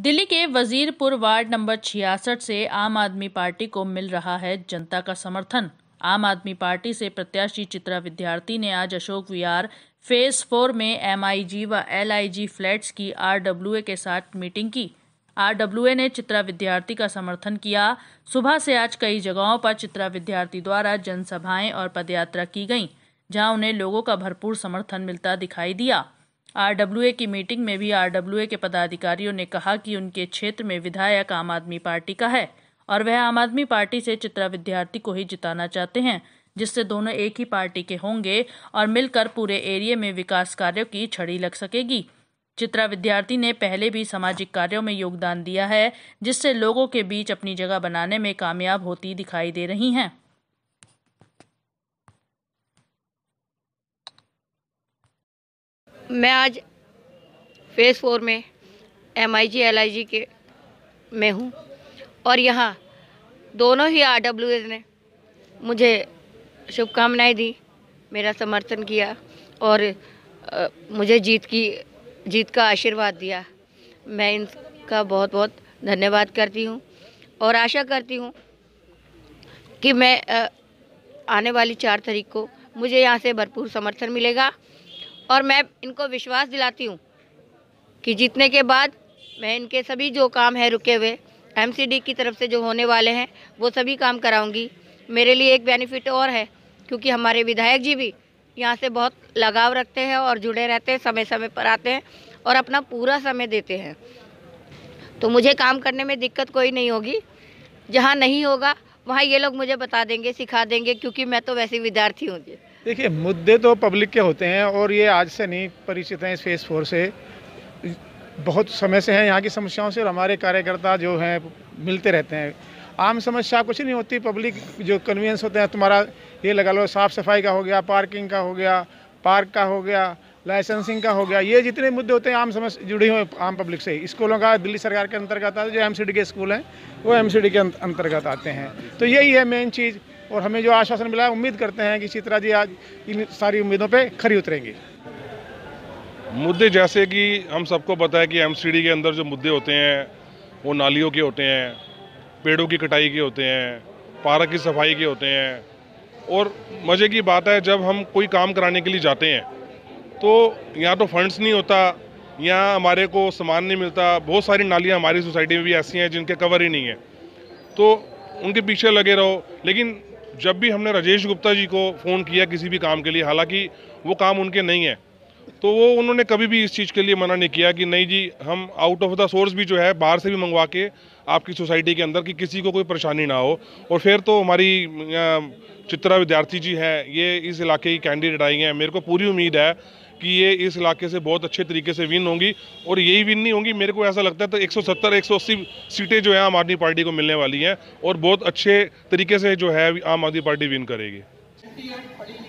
दिल्ली के Wazirpur ward number छियासठ से आम आदमी पार्टी को मिल रहा है जनता का समर्थन आम आदमी पार्टी से प्रत्याशी चित्रा विद्यार्थी ने आज अशोक विहार फेज फोर में एमआईजी व एलआईजी फ्लैट्स की आरडब्ल्यूए के साथ मीटिंग की आरडब्ल्यूए ने चित्रा विद्यार्थी का समर्थन किया सुबह से आज कई जगहों पर चित्रा विद्यार्थी द्वारा जनसभाएं और पदयात्रा की गई जहां उन्हें लोगों का भरपूर समर्थन मिलता दिखाई दिया आरडब्ल्यूए की मीटिंग में भी आरडब्ल्यूए के पदाधिकारियों ने कहा कि उनके क्षेत्र में विधायक आम आदमी पार्टी का है और वह आम आदमी पार्टी से चित्रा विद्यार्थी को ही जिताना चाहते हैं जिससे दोनों एक ही पार्टी के होंगे और मिलकर पूरे एरिया में विकास कार्यों की छड़ी लग सकेगी चित्रा विद्यार्थी ने पहले भी सामाजिक कार्यों में योगदान दिया है जिससे लोगों के बीच अपनी जगह बनाने में कामयाब होती दिखाई दे रही हैं मैं आज फेज़ फोर में M I G L I G के में हूँ और यहाँ दोनों ही आर डब्ल्यू एज ने मुझे शुभकामनाएं दी मेरा समर्थन किया और आ, मुझे जीत की जीत का आशीर्वाद दिया मैं इनका बहुत बहुत धन्यवाद करती हूँ और आशा करती हूँ कि मैं आ, आने वाली चार तारीख को मुझे यहाँ से भरपूर समर्थन मिलेगा और मैं इनको विश्वास दिलाती हूँ कि जीतने के बाद मैं इनके सभी जो काम है रुके हुए एमसीडी की तरफ से जो होने वाले हैं वो सभी काम कराऊंगी मेरे लिए एक बेनिफिट और है क्योंकि हमारे विधायक जी भी यहाँ से बहुत लगाव रखते हैं और जुड़े रहते हैं समय समय पर आते हैं और अपना पूरा समय देते हैं तो मुझे काम करने में दिक्कत कोई नहीं होगी जहाँ नहीं होगा वहाँ ये लोग मुझे बता देंगे सिखा देंगे क्योंकि मैं तो वैसे विद्यार्थी हूँ जी देखिए मुद्दे तो पब्लिक के होते हैं और ये आज से नहीं परिचित हैं इस फेज़ फोर से बहुत समय से हैं यहाँ की समस्याओं से और हमारे कार्यकर्ता जो हैं मिलते रहते हैं आम समस्या कुछ नहीं होती पब्लिक जो कन्वीनियंस होते हैं तुम्हारा ये लगा लो साफ़ सफाई का हो गया पार्किंग का हो गया पार्क का हो गया लाइसेंसिंग का हो गया ये जितने मुद्दे होते हैं आम समझ जुड़े हुए आम पब्लिक से स्कूलों का दिल्ली सरकार के अंतर्गत आता है जो एमसीडी के स्कूल हैं वो एमसीडी के अंतर्गत आते हैं तो यही है मेन चीज़ और हमें जो आश्वासन मिला है उम्मीद करते हैं कि चित्रा जी आज इन सारी उम्मीदों पर खरी उतरेंगी मुद्दे जैसे कि हम सबको पता है कि एमसीडी के अंदर जो मुद्दे होते हैं वो नालियों के होते हैं पेड़ों की कटाई के होते हैं पार्क की सफाई के होते हैं और मज़े की बात है जब हम कोई काम कराने के लिए जाते हैं तो यहाँ तो फंड्स नहीं होता यहाँ हमारे को सामान नहीं मिलता बहुत सारी नालियाँ हमारी सोसाइटी में भी ऐसी हैं जिनके कवर ही नहीं है तो उनके पीछे लगे रहो लेकिन जब भी हमने राजेश गुप्ता जी को फ़ोन किया किसी भी काम के लिए हालांकि वो काम उनके नहीं है तो वो उन्होंने कभी भी इस चीज़ के लिए मना नहीं किया कि नहीं जी हम आउट ऑफ द सोर्स भी जो है बाहर से भी मंगवा के आपकी सोसाइटी के अंदर कि किसी को कोई परेशानी ना हो और फिर तो हमारी चित्रा विद्यार्थी जी हैं ये इस इलाके की कैंडिडेट आई हैं मेरे को पूरी उम्मीद है कि ये इस इलाके से बहुत अच्छे तरीके से विन होंगी और यही विन नहीं होंगी मेरे को ऐसा लगता है तो 170 180 सीटें जो है आम आदमी पार्टी को मिलने वाली हैं और बहुत अच्छे तरीके से जो है आम आदमी पार्टी विन करेगी